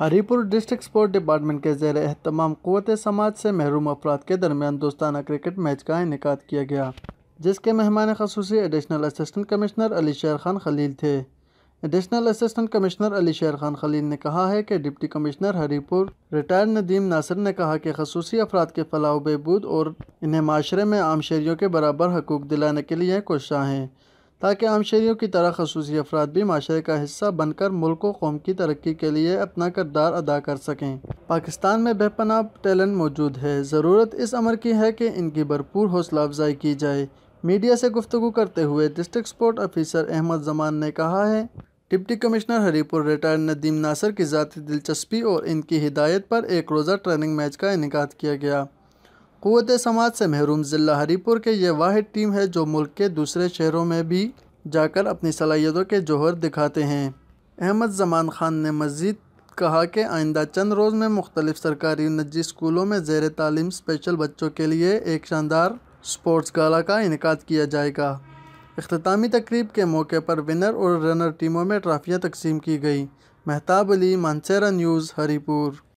Haripur district sport department के जेर एहतमाम कुत समाज से महरूम अफराद के दरमियान दोस्ताना क्रिकेट मैच का इनका किया गया जिसके मेहमान खसूस एडिशनल असिस्टेंट कमिश्नर अली शेर खान खलील थे एडिशनल असिस्टेंट कमिश्नर अली शेर खान खलील ने कहा है कि deputy commissioner Haripur retired Nadeem Nasir ने कहा कि खसूसी अफराद के फलाह बहबूद और इन्हें माशरे में आम शहरीों के बराबर हकूक़ दिलाने के लिए कोशाँ हैं ताकि आम शहरीों की तरह खसूस अफराद भी माशरे का हिस्सा बनकर मुल्क व कौम की तरक्की के लिए अपना करदार अदा कर सकें पाकिस्तान में बेपनाह टैलेंट मौजूद है ज़रूरत इस अमर की है कि इनकी भरपूर हौसला अफजाई की जाए मीडिया से गुफ्तु करते हुए district sport officer Ahmad Zaman ने कहा है deputy commissioner Haripur retired Nadeem Nasir की ज़ाती दिलचस्पी और इनकी हिदायत पर एक रोज़ा ट्रेनिंग मैच का इनका किया गया कुत समाज से महरूम ज़िला हरीपुर के ये वाद टीम है जो मुल्क के दूसरे शहरों में भी जाकर अपनी सलाहियतों के जोहर दिखाते हैं अहमद जमान खान ने मज़ीद कहा कि आइंदा चंद रोज़ में मुख्तलिफ सरकारी नजी स्कूलों में जेर तालीम स्पेशल बच्चों के लिए एक शानदार स्पोर्ट्स गाला का इनका किया जाएगा अख्तामी तकरीब के मौके पर विनर और रनर टीमों में ट्राफ़ियाँ तकसीम की गई महताब अली मानसेरा न्यूज़ हरीपुर